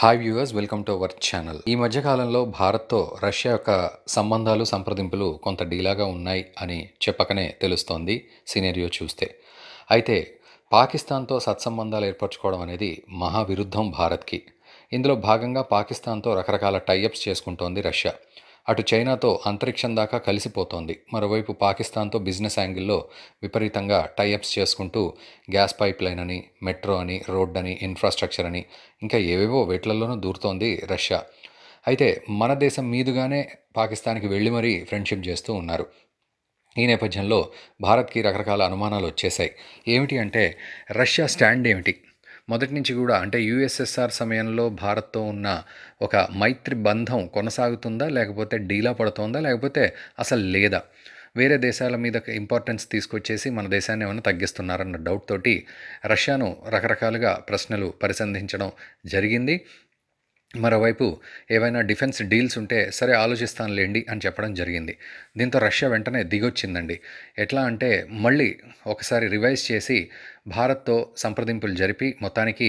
hi viewers welcome to our channel ఈ మధ్యకాలంలో భారత్తో రష్యా యొక్క సంబంధాలు సంప్రదింపులు కొంత డీలాగా ఉన్నాయి అని చెప్పకనే తెలుస్తోంది సినేరియో చూస్తే అయితే పాకిస్తాన్తో సత్సంబంధాలు ఏర్పరచుకోవడం అనేది మహావిరుద్ధం భారత్కి ఇందులో భాగంగా పాకిస్తాన్తో రకరకాల టైఅప్స్ చేసుకుంటోంది రష్యా అటు చైనాతో అంతరిక్షం దాకా కలిసిపోతోంది మరోవైపు పాకిస్తాన్తో బిజినెస్ యాంగిల్లో విపరీతంగా టైఅప్స్ చేసుకుంటూ గ్యాస్ పైప్ లైన్ అని మెట్రో అని రోడ్ అని ఇన్ఫ్రాస్ట్రక్చర్ అని ఇంకా ఏవేవో వేట్లలోనూ దూరుతోంది రష్యా అయితే మన దేశం మీదుగానే పాకిస్తాన్కి వెళ్ళి మరీ ఫ్రెండ్షిప్ చేస్తూ ఉన్నారు ఈ నేపథ్యంలో భారత్కి రకరకాల అనుమానాలు వచ్చేసాయి ఏమిటి అంటే రష్యా స్టాండ్ ఏమిటి మొదటి నుంచి కూడా అంటే యుఎస్ఎస్ఆర్ సమయంలో భారత్తో ఉన్న ఒక మైత్రి బంధం కొనసాగుతుందా లేకపోతే డీలా పడుతుందా లేకపోతే అసలు లేదా వేరే దేశాల మీద ఇంపార్టెన్స్ తీసుకొచ్చేసి మన దేశాన్ని ఏమైనా తగ్గిస్తున్నారన్న డౌట్ తోటి రష్యాను రకరకాలుగా ప్రశ్నలు పరిసంధించడం జరిగింది మరోవైపు ఏవైనా డిఫెన్స్ డీల్స్ ఉంటే సరే ఆలోచిస్తానులేండి అని చెప్పడం జరిగింది దీంతో రష్యా వెంటనే దిగొచ్చిందండి ఎట్లా అంటే మళ్ళీ ఒకసారి రివైజ్ చేసి భారత్తో సంప్రదింపులు జరిపి మొత్తానికి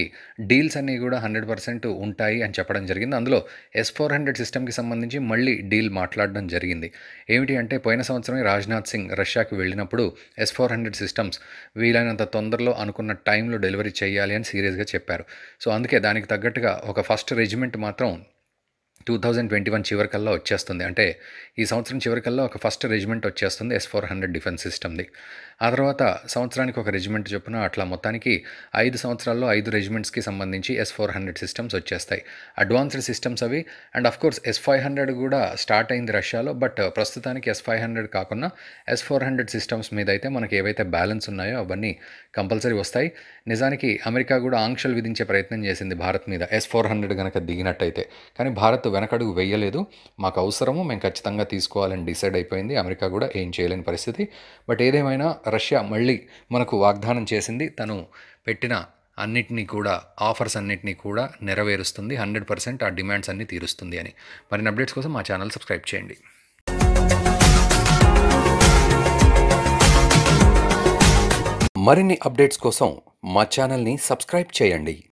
డీల్స్ అన్నీ కూడా హండ్రెడ్ పర్సెంట్ ఉంటాయి అని చెప్పడం జరిగింది అందులో ఎస్ ఫోర్ హండ్రెడ్ సిస్టమ్కి సంబంధించి మళ్ళీ డీల్ మాట్లాడడం జరిగింది ఏమిటి అంటే పోయిన సంవత్సరమే రాజ్నాథ్ సింగ్ రష్యాకి వెళ్ళినప్పుడు ఎస్ ఫోర్ హండ్రెడ్ సిస్టమ్స్ వీలైనంత తొందరలో అనుకున్న టైంలో డెలివరీ చేయాలి అని సీరియస్గా చెప్పారు సో అందుకే దానికి తగ్గట్టుగా ఒక ఫస్ట్ రెజిమెంట్ మాత్రం టూ థౌజండ్ ట్వంటీ వన్ చివరికల్లా వచ్చేస్తుంది అంటే ఈ సంవత్సరం చివరికల్లా ఒక ఫస్ట్ రెజిమెంట్ వచ్చేస్తుంది ఎస్ ఫోర్ హండ్రెడ్ డిఫెన్స్ సిస్టమ్ది ఆ తర్వాత సంవత్సరానికి ఒక రెజిమెంట్ చొప్పున అట్లా మొత్తానికి ఐదు సంవత్సరాల్లో ఐదు రెజిమెంట్స్కి సంబంధించి ఎస్ ఫోర్ హండ్రెడ్ సిస్టమ్స్ వచ్చేస్తాయి అడ్వాన్స్డ్ సిస్టమ్స్ అవి and of course S five hundred కూడా స్టార్ట్ అయింది రష్యాలో బట్ ప్రస్తుతానికి ఎస్ ఫైవ్ హండ్రెడ్ కాకుండా ఎస్ ఫోర్ హండ్రెడ్ సిస్టమ్స్ మీద అయితే మనకి ఏవైతే బ్యాలెన్స్ ఉన్నాయో అవన్నీ కంపల్సరీ వస్తాయి నిజానికి అమెరికా కూడా ఆంక్షలు విధించే ప్రయత్నం చేసింది భారత్ మీద ఎస్ ఫోర్ హండ్రెడ్ కనుక దిగినట్టయితే కానీ భారత్ వెనకడుగు వేయలేదు మాకు అవసరము మేము ఖచ్చితంగా తీసుకోవాలని డిసైడ్ అయిపోయింది అమెరికా కూడా ఏం చేయలేని పరిస్థితి బట్ ఏదేమైనా రష్యా మళ్ళీ మనకు వాగ్దానం చేసింది తను పెట్టిన అన్నిటినీ కూడా ఆఫర్స్ అన్నిటినీ కూడా నెరవేరుస్తుంది హండ్రెడ్ పర్సెంట్ ఆ డిమాండ్స్ అన్నీ తీరుస్తుంది అని మరిన్ని అప్డేట్స్ కోసం మా ఛానల్ సబ్స్క్రైబ్ చేయండి మరిన్ని అప్డేట్స్ కోసం మా ఛానల్ని సబ్స్క్రైబ్ చేయండి